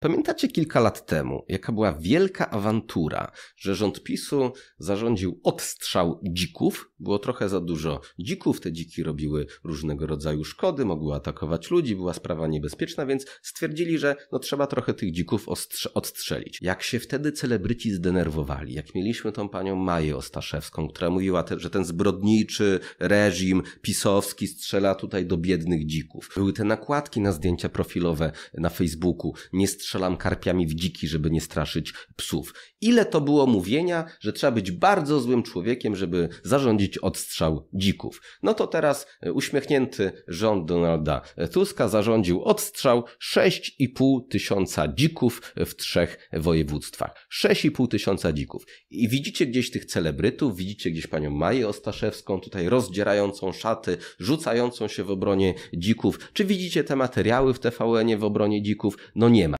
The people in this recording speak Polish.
Pamiętacie kilka lat temu, jaka była wielka awantura, że rząd PiSu zarządził odstrzał dzików? Było trochę za dużo dzików, te dziki robiły różnego rodzaju szkody, mogły atakować ludzi, była sprawa niebezpieczna, więc stwierdzili, że no trzeba trochę tych dzików odstrzelić. Jak się wtedy celebryci zdenerwowali, jak mieliśmy tą panią Maję Ostaszewską, która mówiła, te, że ten zbrodniczy reżim pisowski strzela tutaj do biednych dzików. Były te nakładki na zdjęcia profilowe na Facebooku, nie strzelam karpiami w dziki, żeby nie straszyć psów. Ile to było mówienia, że trzeba być bardzo złym człowiekiem, żeby zarządzić odstrzał dzików. No to teraz e, uśmiechnięty rząd Donalda e, Tuska zarządził odstrzał 6,5 tysiąca dzików e, w trzech województwach. 6,5 tysiąca dzików. I widzicie gdzieś tych celebrytów, widzicie gdzieś panią Maję Ostaszewską, tutaj rozdzierającą szaty, rzucającą się w obronie dzików. Czy widzicie te materiały w TVN-ie w obronie dzików? No nie ma.